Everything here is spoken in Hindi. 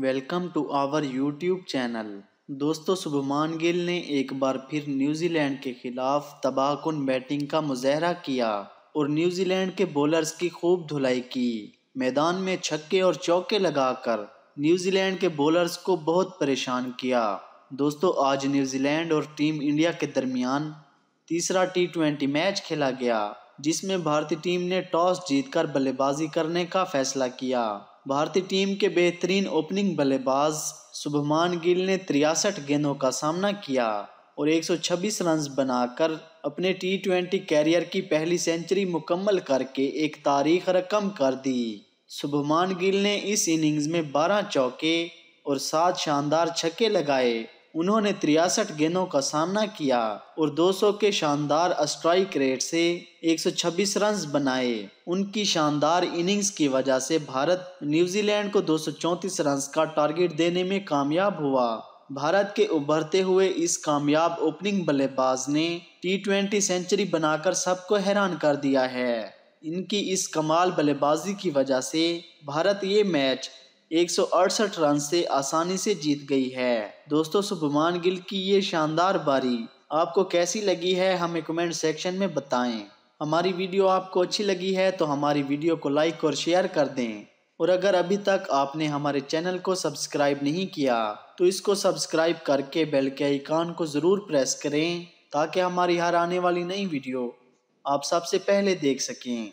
welcome to our YouTube channel दोस्तों शुभमान गिल ने एक बार फिर न्यूजीलैंड के खिलाफ तबाहकुन बैटिंग का मुजाहरा किया और न्यूजीलैंड के बॉलर्स की खूब धुलाई की मैदान में छक्के और चौके लगाकर न्यूजीलैंड के बॉलर्स को बहुत परेशान किया दोस्तों आज न्यूजीलैंड और टीम इंडिया के दरमियान तीसरा टी ट्वेंटी मैच खेला गया जिसमें भारतीय टीम ने टॉस जीतकर बल्लेबाजी करने का फैसला किया भारतीय टीम के बेहतरीन ओपनिंग बल्लेबाज शुभमान गिल ने तिरसठ गेंदों का सामना किया और 126 रन बनाकर अपने टी ट्वेंटी कैरियर की पहली सेंचुरी मुकम्मल करके एक तारीख रकम कर दी शुभमान गिल ने इस इनिंग्स में 12 चौके और सात शानदार छक्के लगाए उन्होंने तिरसठ गेंदों का सामना किया और 200 के शानदार स्ट्राइक रेट से 126 रन बनाए उनकी शानदार इनिंग्स की वजह से भारत न्यूजीलैंड को दो रन का टारगेट देने में कामयाब हुआ भारत के उभरते हुए इस कामयाब ओपनिंग बल्लेबाज ने टी सेंचुरी बनाकर सबको हैरान कर दिया है इनकी इस कमाल बल्लेबाजी की वजह से भारत ये मैच एक रन से आसानी से जीत गई है दोस्तों शुभमान गिल की ये शानदार बारी आपको कैसी लगी है हमें कमेंट सेक्शन में बताएं हमारी वीडियो आपको अच्छी लगी है तो हमारी वीडियो को लाइक और शेयर कर दें और अगर अभी तक आपने हमारे चैनल को सब्सक्राइब नहीं किया तो इसको सब्सक्राइब करके बेल के आइकान को ज़रूर प्रेस करें ताकि हमारी हर आने वाली नई वीडियो आप सबसे पहले देख सकें